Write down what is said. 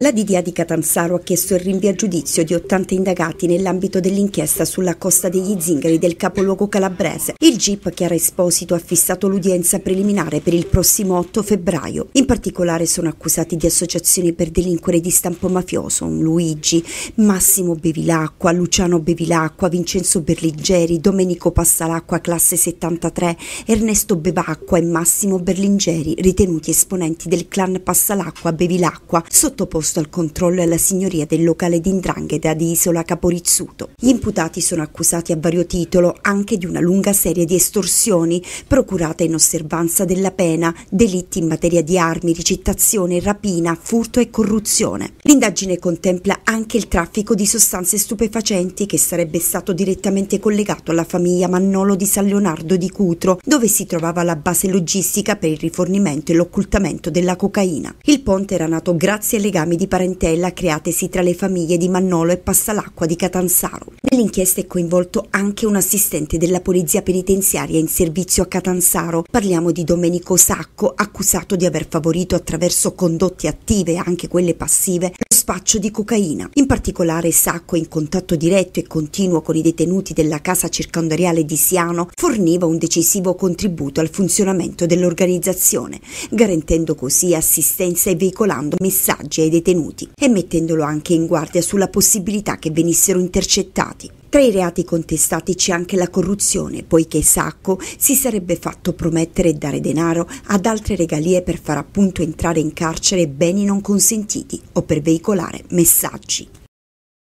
La Didia di Catanzaro ha chiesto il rinvio a giudizio di 80 indagati nell'ambito dell'inchiesta sulla costa degli zingari del capoluogo calabrese. Il GIP Chiara Esposito ha fissato l'udienza preliminare per il prossimo 8 febbraio. In particolare sono accusati di associazioni per delinquere di stampo mafioso Luigi, Massimo Bevilacqua, Luciano Bevilacqua, Vincenzo Berlingeri, Domenico Passalacqua classe 73, Ernesto Bevacqua e Massimo Berlingeri, ritenuti esponenti del clan Passalacqua Bevilacqua, sottoposto posto al controllo e alla signoria del locale d'indrangheta di Isola Caporizzuto. Gli imputati sono accusati a vario titolo anche di una lunga serie di estorsioni procurate in osservanza della pena, delitti in materia di armi, ricettazione, rapina, furto e corruzione. L'indagine contempla anche il traffico di sostanze stupefacenti che sarebbe stato direttamente collegato alla famiglia Mannolo di San Leonardo di Cutro, dove si trovava la base logistica per il rifornimento e l'occultamento della cocaina. Il ponte era nato grazie ai legami di parentela createsi tra le famiglie di Mannolo e Passalacqua di Catanzaro. Nell'inchiesta è coinvolto anche un assistente della polizia penitenziaria in servizio a Catanzaro. Parliamo di Domenico Sacco, accusato di aver favorito attraverso condotte attive anche quelle passive lo spaccio di cocaina. In particolare Sacco, in contatto diretto e continuo con i detenuti della casa circondariale di Siano, forniva un decisivo contributo al funzionamento dell'organizzazione, garantendo così assistenza e veicolando messaggi ai detenuti detenuti e mettendolo anche in guardia sulla possibilità che venissero intercettati. Tra i reati contestati c'è anche la corruzione, poiché Sacco si sarebbe fatto promettere e dare denaro ad altre regalie per far appunto entrare in carcere beni non consentiti o per veicolare messaggi.